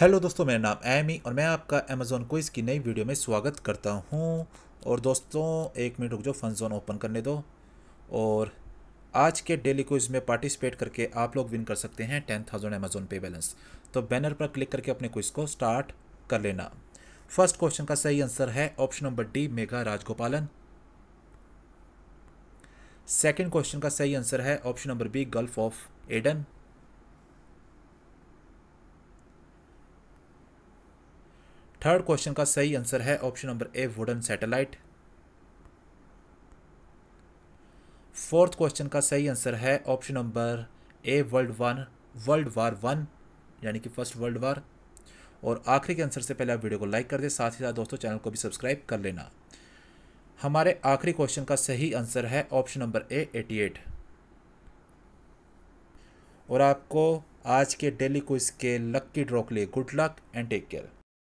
hello दोस्तों मेरा नाम एमी और मैं आपका अमेज़ोन क्विज़ की नई वीडियो में स्वागत करता हूं और दोस्तों एक मिनट रुक जाओ फन जोन ओपन करने दो और आज के डेली क्विज़ में पार्टिसिपेट करके आप लोग विन कर सकते हैं ten thousand Amazon pay balance तो बैनर पर क्लिक करके अपने क्विज़ को स्टार्ट कर लेना फर्स्ट क्वेश्चन का सही आंसर है option number D Megha Rajagopalan second question का सही आंसर है option number B gulf of Aden third question का सही आंसर है ऑप्शन नंबर ए वुडन सैटेलाइट फोर्थ क्वेश्चन का सही आंसर है option number a world one world war one यानी कि फर्स्ट वर्ल्ड वार और आखिरी के आंसर से पहले आप वीडियो को लाइक कर दें साथ ही साथ दोस्तों चैनल को भी सब्सक्राइब कर लेना हमारे आखिरी क्वेश्चन का सही आंसर है option number A eighty eight और आपको आज के डेली क्विज के लक्की ड्रॉ के लिए good luck and take care